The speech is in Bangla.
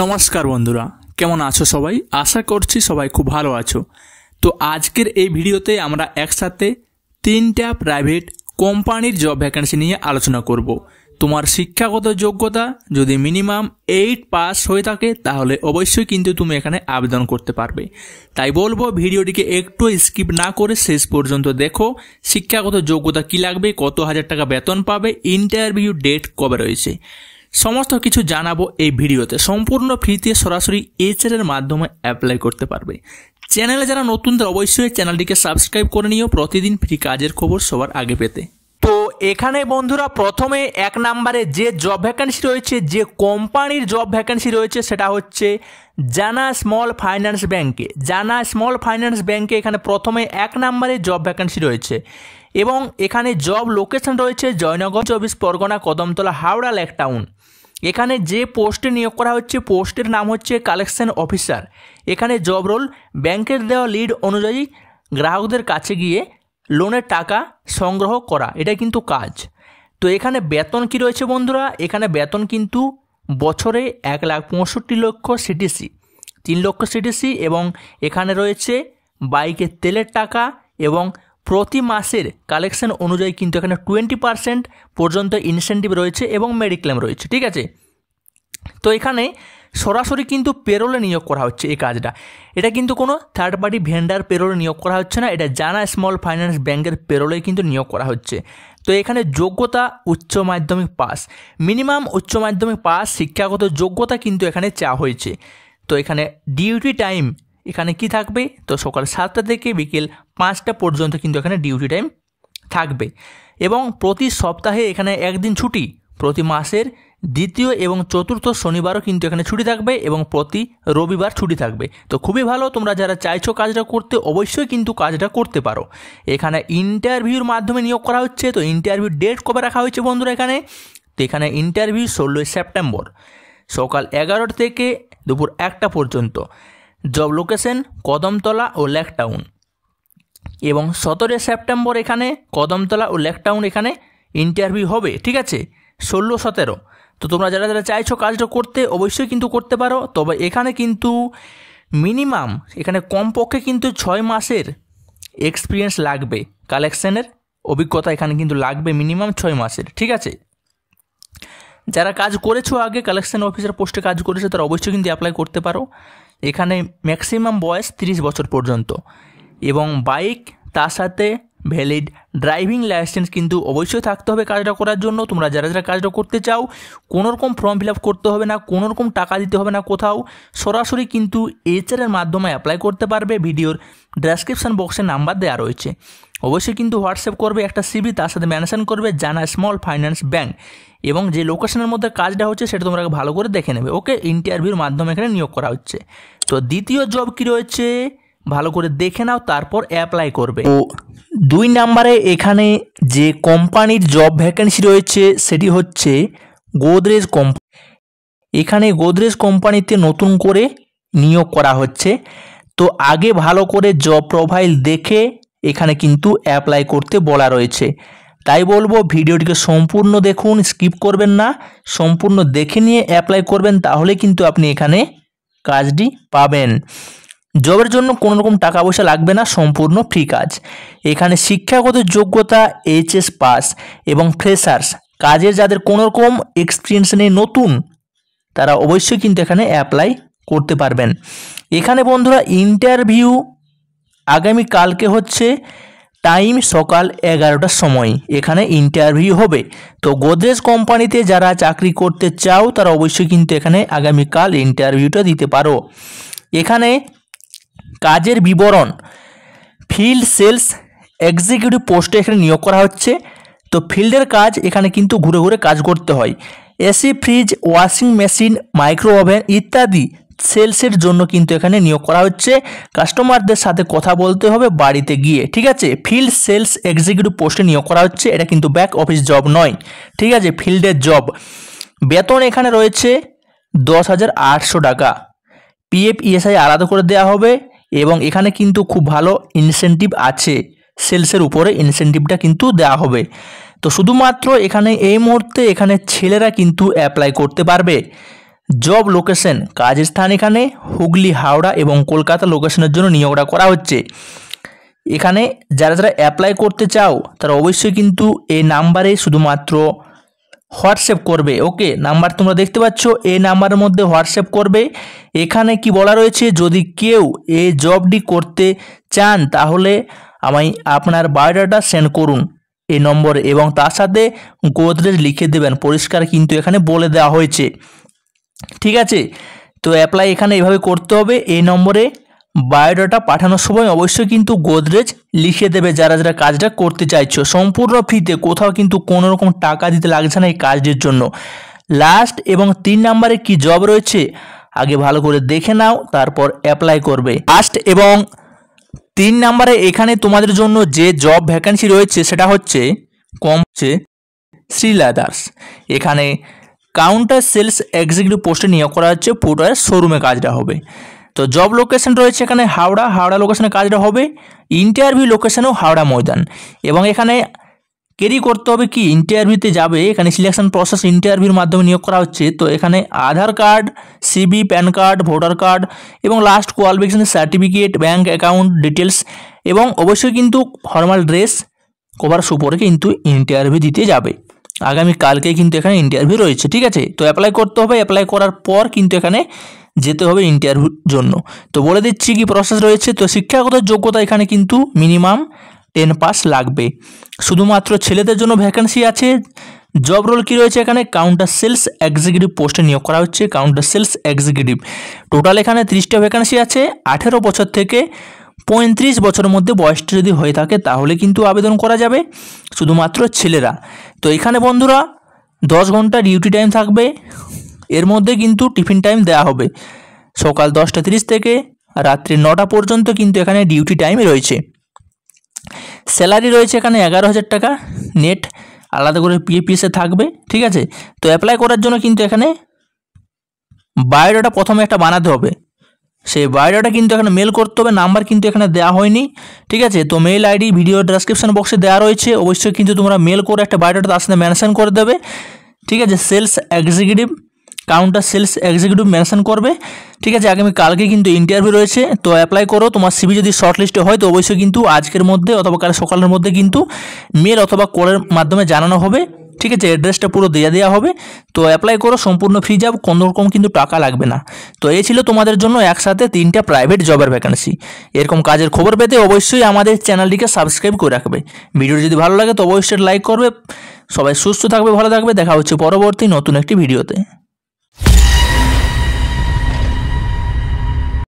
নমস্কার বন্ধুরা কেমন আছো সবাই আশা করছি সবাই খুব ভালো আছো তো আজকের এই ভিডিওতে আমরা একসাথে তিনটা প্রাইভেট কোম্পানির জব ভ্যাকেন্সি নিয়ে আলোচনা করব তোমার শিক্ষাগত যোগ্যতা যদি মিনিমাম এইট পাস হয়ে থাকে তাহলে অবশ্যই কিন্তু তুমি এখানে আবেদন করতে পারবে তাই বলবো ভিডিওটিকে একটু স্কিপ না করে শেষ পর্যন্ত দেখো শিক্ষাগত যোগ্যতা কি লাগবে কত হাজার টাকা বেতন পাবে ইন্টারভিউ ডেট কবে রয়েছে সমস্ত কিছু জানাবো এই ভিডিওতে সম্পূর্ণ ফ্রিতে সরাসরি এর মাধ্যমে অ্যাপ্লাই করতে পারবে চ্যানেলে যারা নতুন তারা অবশ্যই চ্যানেলটিকে সাবস্ক্রাইব করে নিও প্রতিদিন ফ্রি কাজের খবর সবার আগে পেতে তো এখানে বন্ধুরা প্রথমে এক নাম্বারে যে জব ভ্যাকেন্সি রয়েছে যে কোম্পানির জব ভ্যাকেন্সি রয়েছে সেটা হচ্ছে জানা স্মল ফাইন্যান্স ব্যাঙ্কে জানা স্মল ফাইন্যান্স ব্যাঙ্কে এখানে প্রথমে এক নাম্বারে জব ভ্যাকেন্সি রয়েছে এবং এখানে জব লোকেশন রয়েছে জয়নগর চব্বিশ পরগনা কদমতলা হাওড়া লেক টাউন এখানে যে পোস্টে নিয়োগ করা হচ্ছে পোস্টের নাম হচ্ছে কালেকশন অফিসার এখানে জব রোল ব্যাংকের দেওয়া লিড অনুযায়ী গ্রাহকদের কাছে গিয়ে লোনের টাকা সংগ্রহ করা এটা কিন্তু কাজ তো এখানে বেতন কি রয়েছে বন্ধুরা এখানে বেতন কিন্তু বছরে এক লাখ পঁয়ষট্টি লক্ষ সিটিসি তিন লক্ষ সিটিসি এবং এখানে রয়েছে বাইকের তেলের টাকা এবং প্রতি মাসের কালেকশন অনুযায়ী কিন্তু এখানে টোয়েন্টি পার্সেন্ট পর্যন্ত ইনসেন্টিভ রয়েছে এবং মেডিক্লেম রয়েছে ঠিক আছে তো এখানে সরাসরি কিন্তু পেরোলে নিয়োগ করা হচ্ছে এই কাজটা এটা কিন্তু কোনো থার্ড পার্টি ভেন্ডার পেরোলে নিয়োগ করা হচ্ছে না এটা জানা স্মল ফাইন্যান্স ব্যাংকের পেরোলে কিন্তু নিয়োগ করা হচ্ছে তো এখানে যোগ্যতা উচ্চ মাধ্যমিক পাস মিনিমাম উচ্চ মাধ্যমিক পাস শিক্ষাগত যোগ্যতা কিন্তু এখানে চাওয়া হয়েছে তো এখানে ডিউটি টাইম এখানে কি থাকবে তো সকাল সাতটা থেকে বিকেল পাঁচটা পর্যন্ত কিন্তু এখানে ডিউটি টাইম থাকবে এবং প্রতি সপ্তাহে এখানে একদিন ছুটি প্রতি মাসের দ্বিতীয় এবং চতুর্থ শনিবারও কিন্তু এখানে ছুটি থাকবে এবং প্রতি রবিবার ছুটি থাকবে তো খুবই ভালো তোমরা যারা চাইছো কাজটা করতে অবশ্যই কিন্তু কাজটা করতে পারো এখানে ইন্টারভিউর মাধ্যমে নিয়োগ করা হচ্ছে তো ইন্টারভিউ ডেট কবে রাখা হয়েছে বন্ধুরা এখানে তো এখানে ইন্টারভিউ ষোলোই সেপ্টেম্বর সকাল এগারোটা থেকে দুপুর একটা পর্যন্ত জব লোকেশন কদমতলা ও লেকটাউন এবং সতেরোই সেপ্টেম্বর এখানে কদমতলা ও লেকটাউন এখানে ইন্টারভিউ হবে ঠিক আছে ষোলো সতেরো তো তোমরা যারা যারা চাইছো কাজটা করতে অবশ্যই কিন্তু করতে পারো তবে এখানে কিন্তু মিনিমাম এখানে কমপক্ষে কিন্তু ছয় মাসের এক্সপিরিয়েন্স লাগবে কালেকশানের অভিজ্ঞতা এখানে কিন্তু লাগবে মিনিমাম ছয় মাসের ঠিক আছে যারা কাজ করেছো আগে কালেকশন অফিসার পোস্টে কাজ করেছে তারা অবশ্যই কিন্তু অ্যাপ্লাই করতে পারো এখানে ম্যাক্সিমাম বয়স তিরিশ বছর পর্যন্ত এবং বাইক তার সাথে ভ্যালিড ড্রাইভিং লাইসেন্স কিন্তু অবশ্যই থাকতে হবে কাজটা করার জন্য তোমরা যারা যারা কাজটা করতে চাও কোনো রকম ফর্ম ফিল আপ করতে হবে না কোনো রকম টাকা দিতে হবে না কোথাও সরাসরি কিন্তু এর মাধ্যমে অ্যাপ্লাই করতে পারবে ভিডিওর ডেসক্রিপশন বক্সে নাম্বার দেওয়া রয়েছে অবশ্যই কিন্তু হোয়াটসঅ্যাপ করবে একটা সিবি তার সাথে ম্যানেশন করবে জানা স্মল ফাইন্যান্স ব্যাংক এবং যে লোকেশনের মধ্যে কাজটা হচ্ছে সেটা তোমরা ভালো করে দেখে নেবে ওকে ইন্টারভিউর মাধ্যমে এখানে নিয়োগ করা হচ্ছে তো দ্বিতীয় জব কী রয়েছে ভালো করে দেখে নাও তারপর অ্যাপ্লাই করবে ও দুই নাম্বারে এখানে যে কোম্পানির জব ভ্যাকেন্সি রয়েছে সেটি হচ্ছে গোদরেজ কোম্পানি এখানে গোদরেজ কোম্পানিতে নতুন করে নিয়োগ করা হচ্ছে তো আগে ভালো করে জব প্রোফাইল দেখে এখানে কিন্তু অ্যাপ্লাই করতে বলা রয়েছে তাই বলবো ভিডিওটিকে সম্পূর্ণ দেখুন স্কিপ করবেন না সম্পূর্ণ দেখে নিয়ে অ্যাপ্লাই করবেন তাহলে কিন্তু আপনি এখানে কাজটি পাবেন জবের জন্য কোনো রকম টাকা পয়সা লাগবে না সম্পূর্ণ ফ্রি কাজ এখানে শিক্ষাগত যোগ্যতা এইচএস পাস এবং ফ্রেশার্স কাজের যাদের কোনো রকম এক্সপিরিয়েন্স নেই নতুন তারা অবশ্যই কিন্তু এখানে অ্যাপ্লাই করতে পারবেন এখানে বন্ধুরা ইন্টারভিউ আগামী কালকে হচ্ছে টাইম সকাল এগারোটার সময় এখানে ইন্টারভিউ হবে তো গোদরেজ কোম্পানিতে যারা চাকরি করতে চাও তারা অবশ্যই কিন্তু এখানে আগামীকাল ইন্টারভিউটা দিতে পারো এখানে কাজের বিবরণ ফিল্ড সেলস এক্সিকিউটিভ পোস্টে এখানে নিয়োগ করা হচ্ছে তো ফিল্ডের কাজ এখানে কিন্তু ঘুরে ঘুরে কাজ করতে হয় AC fridge washing machine micro oven ইত্যাদি সেলসের জন্য কিন্তু এখানে নিয়োগ করা হচ্ছে কাস্টমারদের সাথে কথা বলতে হবে বাড়িতে গিয়ে ঠিক আছে ফিল্ড সেলস এক্সিকিউটিভ পোস্টে নিয়োগ করা হচ্ছে এটা কিন্তু ব্যাক অফিস জব নয় ঠিক আছে ফিল্ডের জব বেতন এখানে রয়েছে দশ হাজার আটশো টাকা পিএফ ইএসআই আলাদা করে দেওয়া হবে এবং এখানে কিন্তু খুব ভালো ইনসেন্টিভ আছে সেলসের উপরে ইনসেন্টিভটা কিন্তু দেওয়া হবে তো শুধুমাত্র এখানে এই মুহূর্তে এখানে ছেলেরা কিন্তু অ্যাপ্লাই করতে পারবে জব লোকেশন কাজের স্থান এখানে হুগলি হাওড়া এবং কলকাতা লোকেশনের জন্য নিয়োগটা করা হচ্ছে এখানে যারা যারা অ্যাপ্লাই করতে চাও তারা অবশ্যই কিন্তু এই নাম্বারে শুধুমাত্র হোয়াটসঅ্যাপ করবে ওকে নাম্বার তোমরা দেখতে পাচ্ছ এই নাম্বারের মধ্যে হোয়াটসঅ্যাপ করবে এখানে কি বলা রয়েছে যদি কেউ এই জবটি করতে চান তাহলে আমি আপনার বায়োডাটা সেন্ড করুন এই নম্বরে এবং তার সাথে গোদরেজ লিখে দেবেন পরিষ্কার কিন্তু এখানে বলে দেওয়া হয়েছে ঠিক আছে তো অ্যাপ্লাই এখানে এভাবে করতে হবে এই নম্বরে বায়োডাটা পাঠানোর সময় অবশ্যই কিন্তু গোদরেজ লিখে দেবে যারা যারা কাজটা করতে চাইছো সম্পূর্ণ ফ্রিতে কোথাও কিন্তু কোনো রকম টাকা দিতে লাগছে না এই কাজটির জন্য লাস্ট এবং তিন নাম্বারে কি জব রয়েছে আগে ভালো করে দেখে নাও তারপর অ্যাপ্লাই করবে লাস্ট এবং তিন নাম্বারে এখানে তোমাদের জন্য যে জব ভ্যাকেন্সি রয়েছে সেটা হচ্ছে কমছে শ্রীলাদার্স এখানে কাউন্টার সেলস এক্সিকিউটিভ পোস্টে নিয়োগ করা হচ্ছে পুরোটার শোরুমে কাজটা হবে তো জব লোকেশন রয়েছে এখানে হাওড়া হাওড়া লোকেশনে কাজটা হবে ইন্টারভিউ লোকেশনও হাওড়া ময়দান এবং এখানে কেরি করতে হবে কি ইন্টারভিউতে যাবে এখানে সিলেকশন প্রসেস ইন্টারভিউর মাধ্যমে নিয়োগ করা হচ্ছে তো এখানে Aadhaar card CV PAN card voter card এবং last qualification certificate bank account details এবং অবশ্যই কিন্তু ফর্মাল ড্রেস কভার সুপরে কিন্তু ইন্টারভিউ দিতে যাবে আগামী কালকে কিন্তু এখানে ইন্টারভিউ রয়েছে ঠিক আছে তো অ্যাপ্লাই করতে হবে অ্যাপ্লাই করার পর কিন্তু এখানে যেতে হবে ইন্টারভিউর জন্য তো বলে দিচ্ছি কি প্রসেস রয়েছে তো শিক্ষাগত যোগ্যতা এখানে কিন্তু মিনিমাম টেন পাস লাগবে শুধুমাত্র ছেলেদের জন্য ভ্যাকেন্সি আছে জব রোল কী রয়েছে এখানে কাউন্টার সেলস এক্সিকিউটিভ পোস্টে নিয়োগ করা হচ্ছে কাউন্টার সেলস এক্সিকিউটিভ টোটাল এখানে ত্রিশটা ভ্যাকেন্সি আছে আঠেরো বছর থেকে পঁয়ত্রিশ বছরের মধ্যে বয়সটা যদি হয়ে থাকে তাহলে কিন্তু আবেদন করা যাবে শুধুমাত্র ছেলেরা তো এখানে বন্ধুরা দশ ঘন্টা ডিউটি টাইম থাকবে এর মধ্যে কিন্তু টিফিন টাইম দেওয়া হবে সকাল দশটা তিরিশ থেকে রাত্রি নটা পর্যন্ত কিন্তু এখানে ডিউটি টাইম রয়েছে স্যালারি রয়েছে এখানে এগারো হাজার টাকা নেট আলাদা করে পিএপিএসে থাকবে ঠিক আছে তো অ্যাপ্লাই করার জন্য কিন্তু এখানে বায়োডাটা প্রথমে একটা বানাতে হবে সেই বায়োডাটা কিন্তু এখানে মেল করতে হবে নাম্বার কিন্তু এখানে দেওয়া হয়নি ঠিক আছে তো মেল আইডি ভিডিও ডেসক্রিপশন বক্সে দেওয়া রয়েছে অবশ্যই কিন্তু তোমরা মেল করে একটা বায়োডাটা তার সাথে মেনশন করে দেবে ঠিক আছে sales executive counter sales executive mention করবে ঠিক আছে আগামী কালকে কিন্তু ইন্টারভিউ রয়েছে তো অ্যাপ্লাই করো তোমার সিবি যদি শর্টলিস্টে হয় তো অবশ্যই কিন্তু আজকের মধ্যে অথবা কাল সকালের মধ্যে কিন্তু মেল অথবা কলের মাধ্যমে জানানো হবে ঠিক আছে অ্যাড্রেসটা পুরো দেওয়া দেওয়া হবে তো অ্যাপ্লাই করো সম্পূর্ণ ফ্রি জব কোনোরকম কিন্তু টাকা লাগবে না তো এই ছিল তোমাদের জন্য একসাথে তিনটা প্রাইভেট জবের ভ্যাকেন্সি এরকম কাজের খবর পেতে অবশ্যই আমাদের চ্যানেলটিকে সাবস্ক্রাইব করে রাখবে ভিডিও যদি ভালো লাগে তো অবশ্যই লাইক করবে সবাই সুস্থ থাকবে ভালো থাকবে দেখা হচ্ছে পরবর্তী নতুন একটি ভিডিওতে